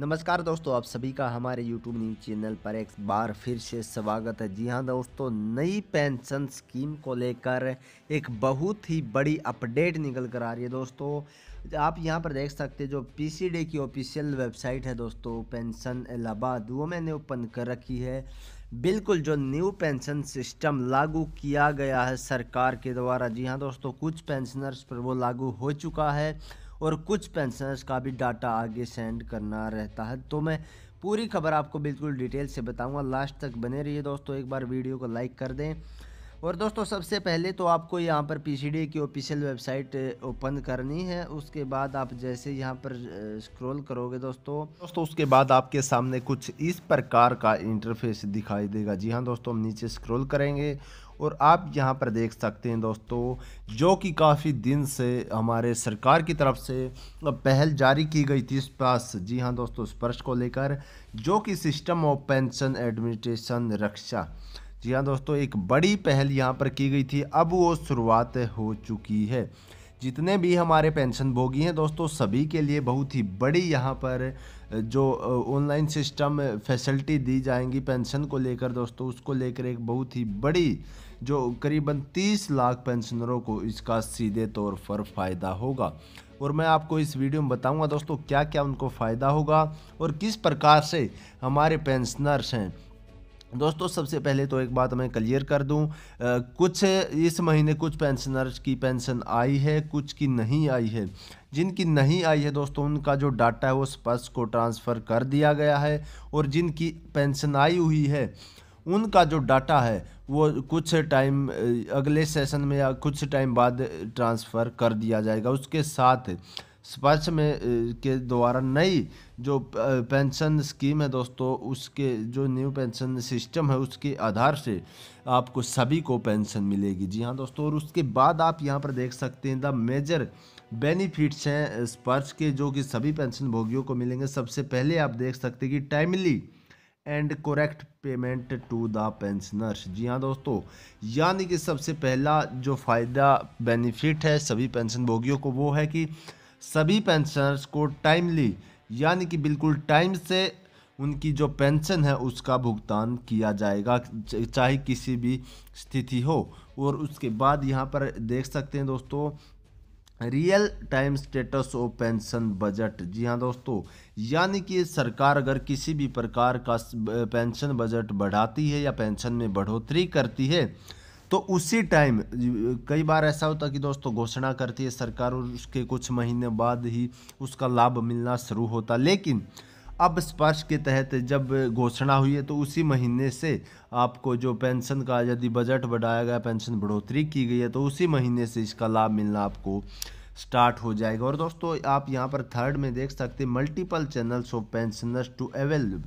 नमस्कार दोस्तों आप सभी का हमारे YouTube न्यूज़ चैनल पर एक बार फिर से स्वागत है जी हाँ दोस्तों नई पेंशन स्कीम को लेकर एक बहुत ही बड़ी अपडेट निकल कर आ रही है दोस्तों आप यहाँ पर देख सकते हैं जो पीसीडी की ऑफिशियल वेबसाइट है दोस्तों पेंशन इलाहाबाद वो मैंने ओपन कर रखी है बिल्कुल जो न्यू पेंशन सिस्टम लागू किया गया है सरकार के द्वारा जी हाँ दोस्तों कुछ पेंशनर्स पर वो लागू हो चुका है और कुछ पेंशनर्स का भी डाटा आगे सेंड करना रहता है तो मैं पूरी खबर आपको बिल्कुल डिटेल से बताऊंगा लास्ट तक बने रहिए दोस्तों एक बार वीडियो को लाइक कर दें और दोस्तों सबसे पहले तो आपको यहाँ पर पीसीडी की ऑफिशियल वेबसाइट ओपन करनी है उसके बाद आप जैसे यहाँ पर स्क्रॉल करोगे दोस्तों दोस्तों उसके बाद आपके सामने कुछ इस प्रकार का इंटरफेस दिखाई देगा जी हाँ दोस्तों हम नीचे स्क्रॉल करेंगे और आप यहाँ पर देख सकते हैं दोस्तों जो कि काफ़ी दिन से हमारे सरकार की तरफ से पहल जारी की गई थी इस पास जी हाँ दोस्तों स्पर्श को लेकर जो कि सिस्टम ऑफ पेंशन एडमिनिस्ट्रेशन रक्षा जी हाँ दोस्तों एक बड़ी पहल यहाँ पर की गई थी अब वो शुरुआत हो चुकी है जितने भी हमारे पेंशन भोगी हैं दोस्तों सभी के लिए बहुत ही बड़ी यहाँ पर जो ऑनलाइन सिस्टम फैसिलिटी दी जाएंगी पेंशन को लेकर दोस्तों उसको लेकर एक बहुत ही बड़ी जो करीबन 30 लाख पेंशनरों को इसका सीधे तौर पर फ़ायदा होगा और मैं आपको इस वीडियो में बताऊंगा दोस्तों क्या क्या उनको फ़ायदा होगा और किस प्रकार से हमारे पेंशनर्स हैं दोस्तों सबसे पहले तो एक बात मैं क्लियर कर दूं आ, कुछ इस महीने कुछ पेंशनर्स की पेंशन आई है कुछ की नहीं आई है जिनकी नहीं आई है दोस्तों उनका जो डाटा है वो स्पर्स को ट्रांसफ़र कर दिया गया है और जिनकी पेंशन आई हुई है उनका जो डाटा है वो कुछ टाइम अगले सेशन में या कुछ टाइम बाद ट्रांसफ़र कर दिया जाएगा उसके साथ स्पर्श में के द्वारा नई जो पेंशन स्कीम है दोस्तों उसके जो न्यू पेंशन सिस्टम है उसके आधार से आपको सभी को पेंशन मिलेगी जी हाँ दोस्तों और उसके बाद आप यहाँ पर देख सकते हैं द मेजर बेनिफिट्स हैं स्पर्श के जो कि सभी पेंशन भोगियों को मिलेंगे सबसे पहले आप देख सकते हैं कि timely and correct payment to the pensioners जी हाँ दोस्तों यानी कि सबसे पहला जो फ़ायदा बेनिफिट है सभी पेंशन भोगियों को वो है कि सभी पेंशनर्स को टाइमली यानी कि बिल्कुल टाइम से उनकी जो पेंशन है उसका भुगतान किया जाएगा चाहे किसी भी स्थिति हो और उसके बाद यहाँ पर देख सकते हैं दोस्तों real time status of pension budget जी हाँ दोस्तों यानी कि सरकार अगर किसी भी प्रकार का पेंशन बजट बढ़ाती है या पेंशन में बढ़ोतरी करती है तो उसी टाइम कई बार ऐसा होता कि दोस्तों घोषणा करती है सरकार और उसके कुछ महीने बाद ही उसका लाभ मिलना शुरू होता लेकिन अब स्पर्श के तहत जब घोषणा हुई है तो उसी महीने से आपको जो पेंशन का यदि बजट बढ़ाया गया पेंशन बढ़ोतरी की गई है तो उसी महीने से इसका लाभ मिलना आपको स्टार्ट हो जाएगा और दोस्तों आप यहाँ पर थर्ड में देख सकते multiple channels of pensioners to available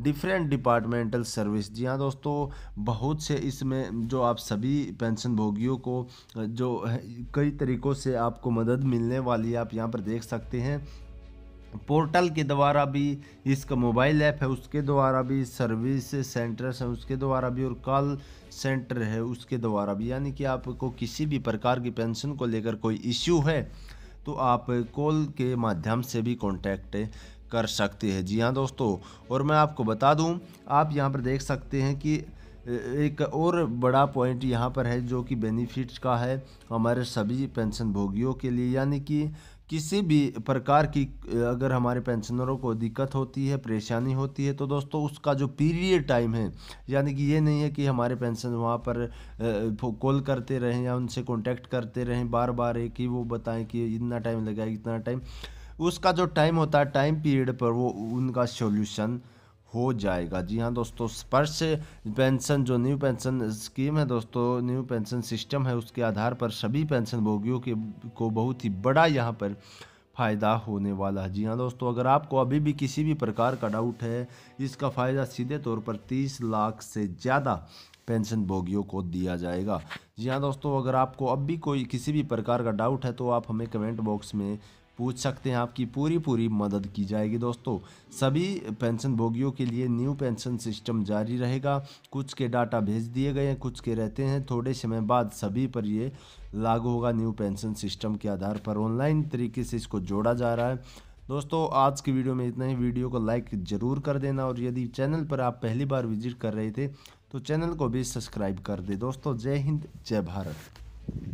different departmental service जी हाँ दोस्तों बहुत से इसमें जो आप सभी पेंशन भोगियों को जो कई तरीक़ों से आपको मदद मिलने वाली है आप यहाँ पर देख सकते हैं पोर्टल के द्वारा भी इसका मोबाइल ऐप है उसके द्वारा भी सर्विस सेंटर्स हैं उसके द्वारा भी और कॉल सेंटर है उसके द्वारा भी यानी कि आपको किसी भी प्रकार की पेंशन को लेकर कोई इश्यू है तो आप कॉल के माध्यम से भी कॉन्टैक्ट कर सकते हैं जी हाँ दोस्तों और मैं आपको बता दूँ आप यहाँ पर देख सकते हैं कि एक और बड़ा पॉइंट यहाँ पर है जो कि बेनिफिट का है हमारे सभी पेंशनभोगियों के लिए यानी कि किसी भी प्रकार की अगर हमारे पेंशनरों को दिक्कत होती है परेशानी होती है तो दोस्तों उसका जो पीरियड टाइम है यानी कि ये नहीं है कि हमारे पेंशन वहाँ पर कॉल करते रहें या उनसे कांटेक्ट करते रहें बार बार एक ही वो बताएं कि इतना टाइम लगेगा इतना टाइम उसका जो टाइम होता है टाइम पीरियड पर वो उनका सॉल्यूशन हो जाएगा जी हाँ दोस्तों स्पर्श पेंशन जो न्यू पेंशन स्कीम है दोस्तों न्यू पेंशन सिस्टम है उसके आधार पर सभी पेंशन भोगियों के को बहुत ही बड़ा यहाँ पर फ़ायदा होने वाला है जी हाँ दोस्तों अगर आपको अभी भी किसी भी प्रकार का डाउट है इसका फ़ायदा सीधे तौर पर तीस लाख से ज़्यादा पेंशन भोगियों को दिया जाएगा जी हाँ दोस्तों अगर आपको अब भी कोई किसी भी प्रकार का डाउट है तो आप हमें कमेंट बॉक्स में पूछ सकते हैं आपकी पूरी पूरी मदद की जाएगी दोस्तों सभी पेंशन भोगियों के लिए न्यू पेंशन सिस्टम जारी रहेगा कुछ के डाटा भेज दिए गए हैं कुछ के रहते हैं थोड़े समय बाद सभी पर ये लागू होगा न्यू पेंशन सिस्टम के आधार पर ऑनलाइन तरीके से इसको जोड़ा जा रहा है दोस्तों आज की वीडियो में इतना ही वीडियो को लाइक ज़रूर कर देना और यदि चैनल पर आप पहली बार विजिट कर रहे थे तो चैनल को भी सब्सक्राइब कर दे दोस्तों जय हिंद जय भारत